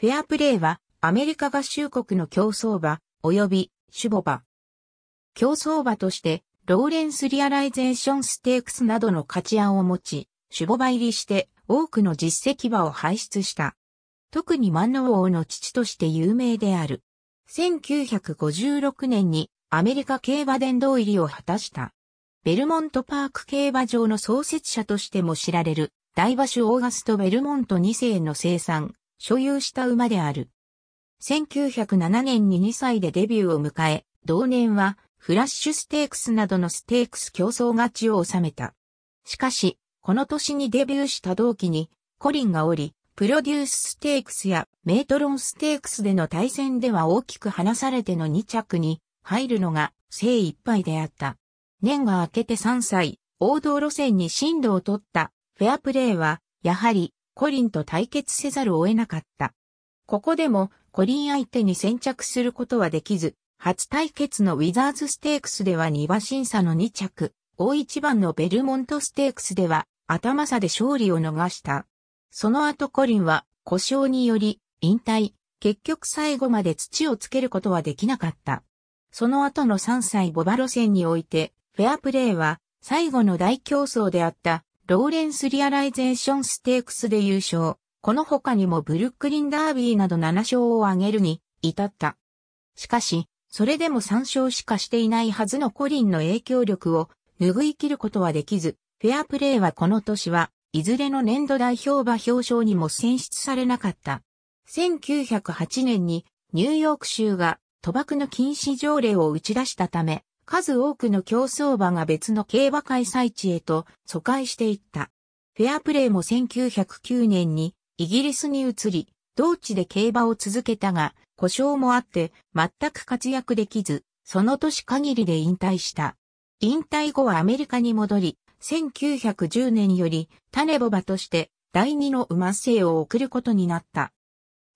フェアプレーは、アメリカ合衆国の競争馬、及び、守ボ馬。競争馬として、ローレンスリアライゼーションステークスなどの価値案を持ち、守ボ馬入りして多くの実績馬を輩出した。特に万能王の父として有名である。1956年にアメリカ競馬殿堂入りを果たした。ベルモントパーク競馬場の創設者としても知られる、大馬主オーガスト・ベルモント2世の生産、所有した馬である。1907年に2歳でデビューを迎え、同年はフラッシュステークスなどのステークス競争勝ちを収めた。しかし、この年にデビューした同期に、コリンがおり、プロデュースステークスやメートロンステークスでの対戦では大きく離されての2着に入るのが精一杯であった。年が明けて3歳、王道路線に進路を取ったフェアプレーは、やはりコリンと対決せざるを得なかった。ここでもコリン相手に先着することはできず、初対決のウィザーズステークスでは2馬審査の2着、大一番のベルモントステークスでは頭差で勝利を逃した。その後コリンは故障により引退、結局最後まで土をつけることはできなかった。その後の3歳ボバ路線において、フェアプレーは最後の大競争であったローレンスリアライゼーションステークスで優勝。この他にもブルックリンダービーなど7勝を挙げるに至った。しかし、それでも3勝しかしていないはずのコリンの影響力を拭い切ることはできず、フェアプレーはこの年はいずれの年度代表馬表彰にも選出されなかった。1908年にニューヨーク州が賭博の禁止条例を打ち出したため、数多くの競争馬が別の競馬開催地へと疎開していった。フェアプレーも1909年にイギリスに移り、同地で競馬を続けたが、故障もあって全く活躍できず、その年限りで引退した。引退後はアメリカに戻り、1910年より種ボバとして第二の馬生を送ることになった。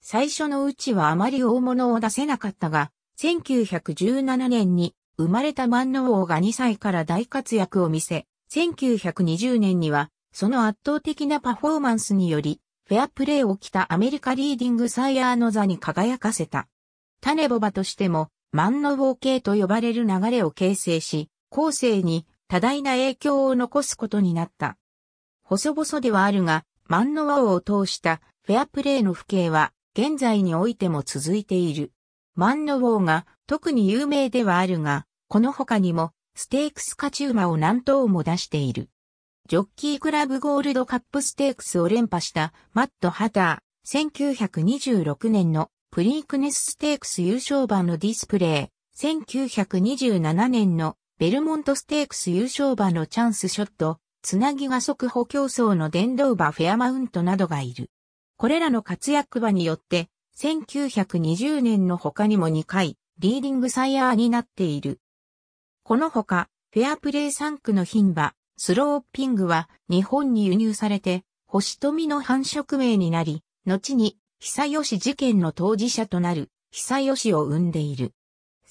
最初のうちはあまり大物を出せなかったが、1917年に生まれた万能王が2歳から大活躍を見せ、1920年には、その圧倒的なパフォーマンスにより、フェアプレーを着たアメリカリーディングサイヤーの座に輝かせた。タネボバとしても、万能王系と呼ばれる流れを形成し、後世に多大な影響を残すことになった。細々ではあるが、万能王を通したフェアプレーの不景は、現在においても続いている。万能王が特に有名ではあるが、この他にも、ステークス勝ち馬を何頭も出している。ジョッキークラブゴールドカップステークスを連覇したマット・ハター、1926年のプリークネスステークス優勝馬のディスプレイ、1927年のベルモントステークス優勝馬のチャンスショット、つなぎが速歩競争の電動馬フェアマウントなどがいる。これらの活躍馬によって、1920年の他にも2回、リーディングサイヤーになっている。このほか、フェアプレー3区の牝馬、スローピングは日本に輸入されて、星富の繁殖名になり、後に、久吉事件の当事者となる、久吉を生んでいる。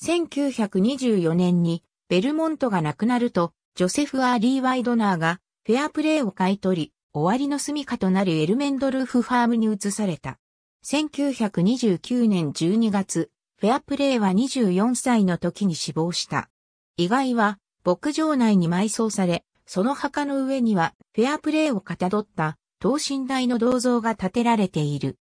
1924年に、ベルモントが亡くなると、ジョセフ・アーリー・ワイドナーが、フェアプレーを買い取り、終わりの住処となるエルメンドルフファームに移された。1929年12月、フェアプレーは24歳の時に死亡した。意外は牧場内に埋葬され、その墓の上にはフェアプレーをかたどった等身大の銅像が建てられている。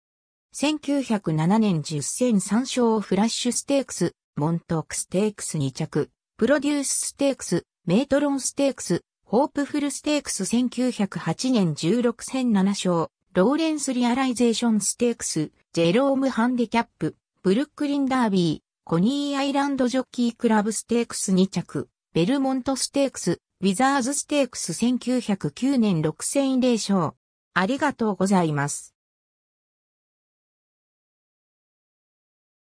1907年10戦3勝フラッシュステークス、モントークステークス2着、プロデュースステークス、メートロンステークス、ホープフルステークス1908年16戦7勝、ローレンスリアライゼーションステークス、ジェロームハンディキャップ、ブルックリンダービー、コニーアイランドジョッキークラブステークス2着、ベルモントステークス、ウィザーズステークス1909年6 0 0勝。ありがとうございます。